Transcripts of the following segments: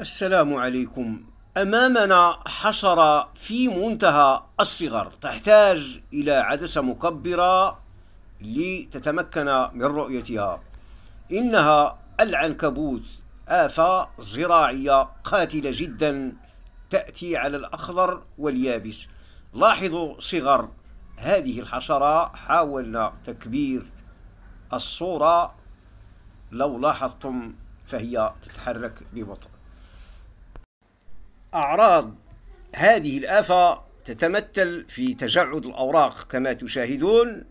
السلام عليكم أمامنا حشرة في منتهى الصغر تحتاج إلى عدسة مكبرة لتتمكن من رؤيتها إنها العنكبوت آفة زراعية قاتلة جدا تأتي على الأخضر واليابس لاحظوا صغر هذه الحشرة حاولنا تكبير الصورة لو لاحظتم فهي تتحرك ببطء أعراض هذه الآفة تتمثل في تجعد الأوراق كما تشاهدون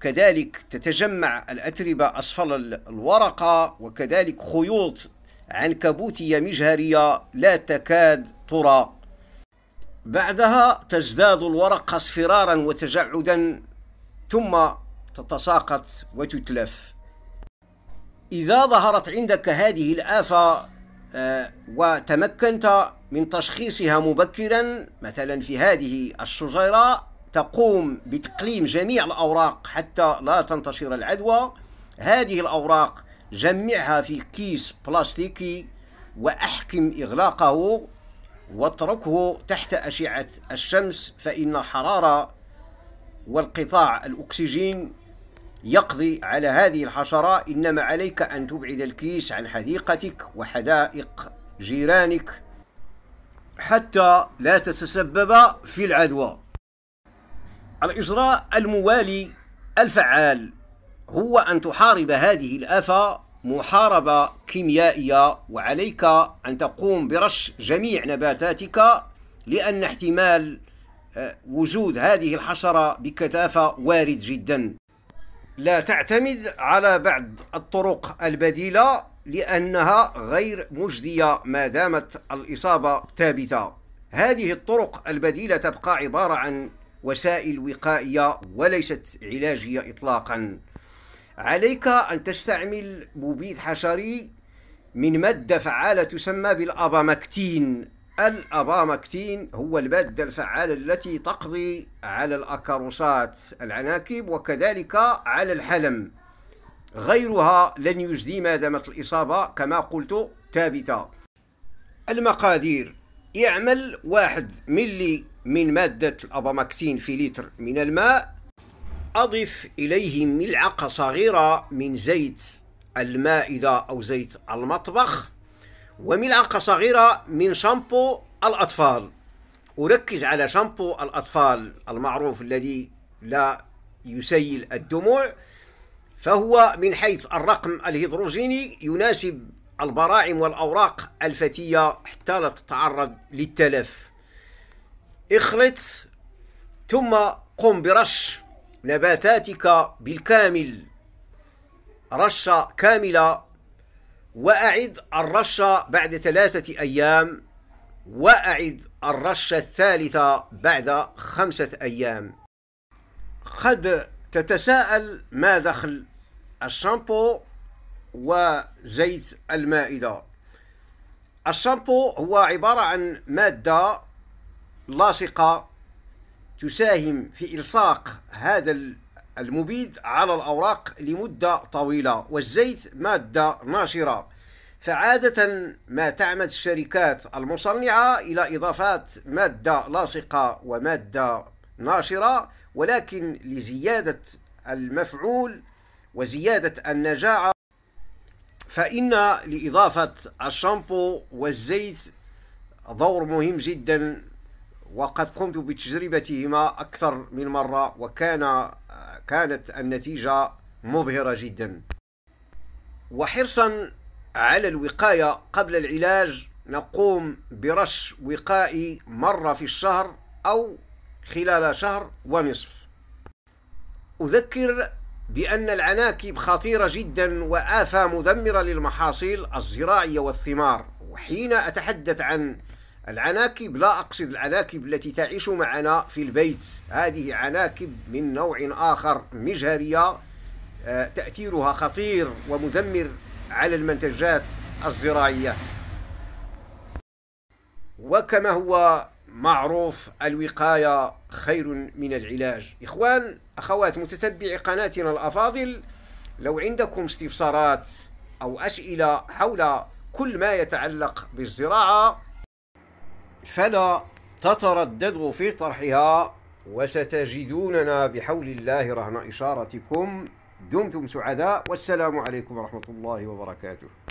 كذلك تتجمع الأتربة أسفل الورقة وكذلك خيوط عنكبوتية مجهرية لا تكاد ترى بعدها تزداد الورقة اصفرارا وتجعدا ثم تتساقط وتتلف إذا ظهرت عندك هذه الآفة آه، وتمكنت من تشخيصها مبكرا مثلا في هذه الشجيرة تقوم بتقليم جميع الأوراق حتى لا تنتشر العدوى هذه الأوراق جمعها في كيس بلاستيكي وأحكم إغلاقه واتركه تحت أشعة الشمس فإن الحرارة والقطاع الأكسجين يقضي على هذه الحشرة إنما عليك أن تبعد الكيس عن حديقتك وحدائق جيرانك حتى لا تتسبب في العدوى الإجراء الموالي الفعال هو أن تحارب هذه الآفة محاربة كيميائية وعليك أن تقوم برش جميع نباتاتك لأن احتمال آه، وجود هذه الحشرة بكثافة وارد جدا لا تعتمد على بعض الطرق البديلة لأنها غير مجدية ما دامت الإصابة ثابتة هذه الطرق البديلة تبقى عبارة عن وسائل وقائية وليست علاجية إطلاقا عليك أن تستعمل مبيد حشري من مادة فعالة تسمى بالأبامكتين الأبامكتين هو المادة الفعالة التي تقضي على الأكاروسات العناكب وكذلك على الحلم غيرها لن يجدي ما دامت الإصابة كما قلت ثابتة المقادير يعمل واحد ملي من مادة الأبامكتين في لتر من الماء أضف إليه ملعقة صغيرة من زيت المائدة أو زيت المطبخ وملعقة صغيرة من شامبو الأطفال أركز على شامبو الأطفال المعروف الذي لا يسيل الدموع فهو من حيث الرقم الهيدروجيني يناسب البراعم والأوراق الفتية حتى لا تتعرض للتلف اخلط ثم قم برش نباتاتك بالكامل رشة كاملة وأعد الرشة بعد ثلاثة أيام وأعد الرشة الثالثة بعد خمسة أيام قد تتساءل ما دخل الشامبو وزيت المائدة الشامبو هو عبارة عن مادة لاصقة تساهم في إلصاق هذا المبيد على الأوراق لمدة طويلة والزيت مادة ناشرة فعادة ما تعمد الشركات المصنعة إلى إضافات مادة لاصقة ومادة ناشرة ولكن لزيادة المفعول وزيادة النجاعة فإن لإضافة الشامبو والزيت دور مهم جدا وقد قمت بتجربتهما أكثر من مرة وكان كانت النتيجة مبهرة جدا وحرصا على الوقاية قبل العلاج نقوم برش وقائي مرة في الشهر أو خلال شهر ونصف أذكر بأن العناكب خطيرة جدا وآفة مدمرة للمحاصيل الزراعية والثمار وحين أتحدث عن العناكب لا أقصد العناكب التي تعيش معنا في البيت هذه عناكب من نوع آخر مجهرية آه، تأثيرها خطير ومدمر على المنتجات الزراعية وكما هو معروف الوقاية خير من العلاج إخوان أخوات متتبعي قناتنا الأفاضل لو عندكم استفسارات أو أسئلة حول كل ما يتعلق بالزراعة فلا تترددوا في طرحها وستجدوننا بحول الله رهن إشارتكم دمتم سعداء والسلام عليكم ورحمة الله وبركاته